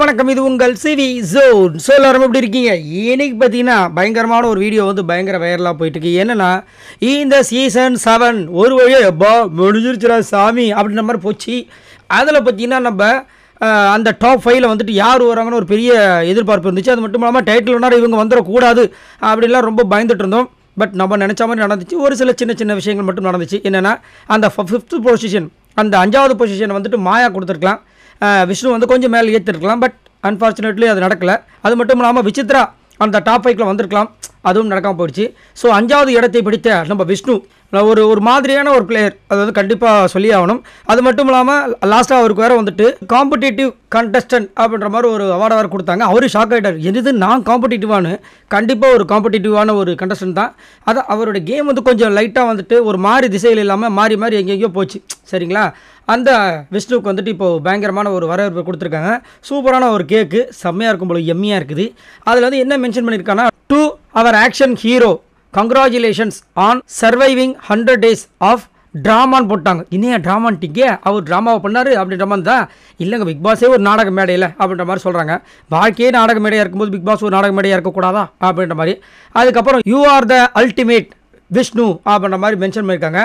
வணக்கம் இது உங்கள் சிவி ஜோன் ஸோ எல்லாரும் எப்படி இருக்கீங்க இன்னைக்கு பார்த்தீங்கன்னா பயங்கரமான ஒரு வீடியோ வந்து பயங்கர வைரலாக போயிட்டு இருக்கு என்னென்னா இந்த சீசன் செவன் ஒரு வழியே எப்போ முடிஞ்சிருச்சுரா சாமி அப்படின்ற மாதிரி போச்சு அதில் பார்த்தீங்கன்னா நம்ம அந்த டாப் ஃபைவ்ல வந்துட்டு யார் வராங்கன்னு ஒரு பெரிய எதிர்பார்ப்பு இருந்துச்சு அது மட்டும் இல்லாமல் டைட்டில் ஒன்றார் இவங்க வந்துடக்கூடாது அப்படின்லாம் ரொம்ப பயந்துட்டு இருந்தோம் பட் நம்ம நினச்ச மாதிரி நடந்துச்சு ஒரு சில சின்ன சின்ன விஷயங்கள் மட்டும் நடந்துச்சு என்னென்னா அந்த ஃபிஃப்த் பொசிஷன் அந்த அஞ்சாவது பொசிஷன் வந்துட்டு மாயா கொடுத்துருக்கலாம் விஷ்ணு வந்து கொஞ்சம் மேலே ஏற்றிருக்கலாம் பட் அன்ஃபார்ச்சுனேட்லி அது நடக்கலை அது மட்டும் இல்லாமல் விசித்ரா அந்த டாப் ஃபைவ்ல வந்திருக்கலாம் அதுவும் நடக்காமல் போயிடுச்சு ஸோ அஞ்சாவது இடத்தை பிடித்த நம்ம விஷ்ணு ஒரு ஒரு மாதிரியான ஒரு பிளேயர் அது வந்து கண்டிப்பாக சொல்லி ஆகணும் அது மட்டும் இல்லாமல் லாஸ்ட்டாக அவருக்கு வேறு வந்துட்டு காம்படிட்டிவ் கண்டஸ்டன்ட் அப்படின்ற மாதிரி ஒரு அவார்டு வேறு கொடுத்தாங்க அவரும் ஷாக் ஆகிட்டார் எது நான் காம்படிட்டிவானு கண்டிப்பாக ஒரு காம்படிட்டிவான ஒரு கண்டஸ்டன்ட் தான் அது அவரோட கேம் வந்து கொஞ்சம் லைட்டாக வந்துட்டு ஒரு மாறி திசையில் இல்லாமல் மாறி மாறி எங்கெங்கேயோ போச்சு சரிங்களா அந்த விஷ்ணுவுக்கு வந்துட்டு இப்போது பயங்கரமான ஒரு வரவேற்பு கொடுத்துருக்காங்க சூப்பரான ஒரு கேக்கு செம்மையாக இருக்கும் போல எம்மியாக இருக்குது அதில் வந்து என்ன மென்ஷன் பண்ணியிருக்காங்கன்னா to our action hero congratulations on surviving hundred days of ட்ராமான்னு போட்டாங்க இன்னையா ட்ராமான்ட்டிங்க அவர் ட்ராமாவை பண்ணார் அப்படின்ற மாதிரி தான் இல்லைங்க பிக் பாஸே ஒரு நாடக மேடையில் அப்படின்ற மாதிரி சொல்கிறாங்க வாழ்க்கையே நாடக மேடையாக இருக்கும்போது பிக் பாஸ் ஒரு நாடக மேடையாக இருக்கக்கூடாதா அப்படின்ற மாதிரி அதுக்கப்புறம் you are the ultimate Vishnu அப்படின்ற மாதிரி மென்ஷன் பண்ணியிருக்காங்க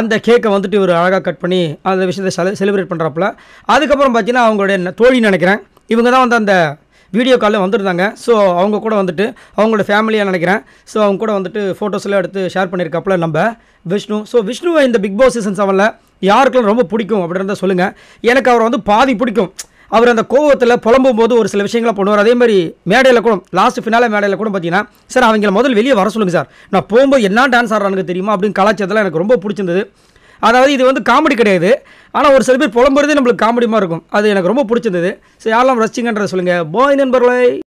அந்த கேக்கை வந்துட்டு ஒரு அழகாக கட் பண்ணி அந்த விஷயத்தை செலிப்ரேட் பண்ணுறப்பல அதுக்கப்புறம் பார்த்தீங்கன்னா அவங்களுடைய தோழி நினைக்கிறேன் இவங்க தான் வந்து அந்த வீடியோ காலில் வந்திருந்தாங்க ஸோ அவங்க கூட வந்துட்டு அவங்களோட ஃபேமிலியாக நினைக்கிறேன் ஸோ அவங்க கூட வந்துட்டு ஃபோட்டோஸ்லாம் எடுத்து ஷேர் பண்ணியிருக்காப்புல நம்ம விஷ்ணு ஸோ விஷ்ணுவை இந்த பிக் பாஸ் சீசன் செவனில் யாருக்கெல்லாம் ரொம்ப பிடிக்கும் அப்படின்றத சொல்லுங்கள் எனக்கு அவரை வந்து பாதி பிடிக்கும் அவர் அந்த கோவத்தில் புலம்பும் போது ஒரு சில விஷயங்களை பண்ணுவார் அதே மாதிரி மேடையில் கூட லாஸ்ட் ஃபினால மேடையில் கூட பார்த்தீங்கன்னா சார் அவங்கள முதல் வெளியே வர சொல்லுங்கள் சார் நான் போகும்போது என்ன டான்ஸ் ஆடுறானுங்க தெரியுமா அப்படின்னு கலாச்சாரத்தில் எனக்கு ரொம்ப பிடிச்சிருந்தது அதாவது இது வந்து காமெடி கிடையாது ஆனால் ஒரு சில பேர் புலம்புறதே நம்மளுக்கு மாதிரி இருக்கும் அது எனக்கு ரொம்ப பிடிச்சிருந்தது ஸோ யாரெல்லாம் ரசிச்சிங்கன்றத சொல்லுங்கள் போய் நண்பர்களே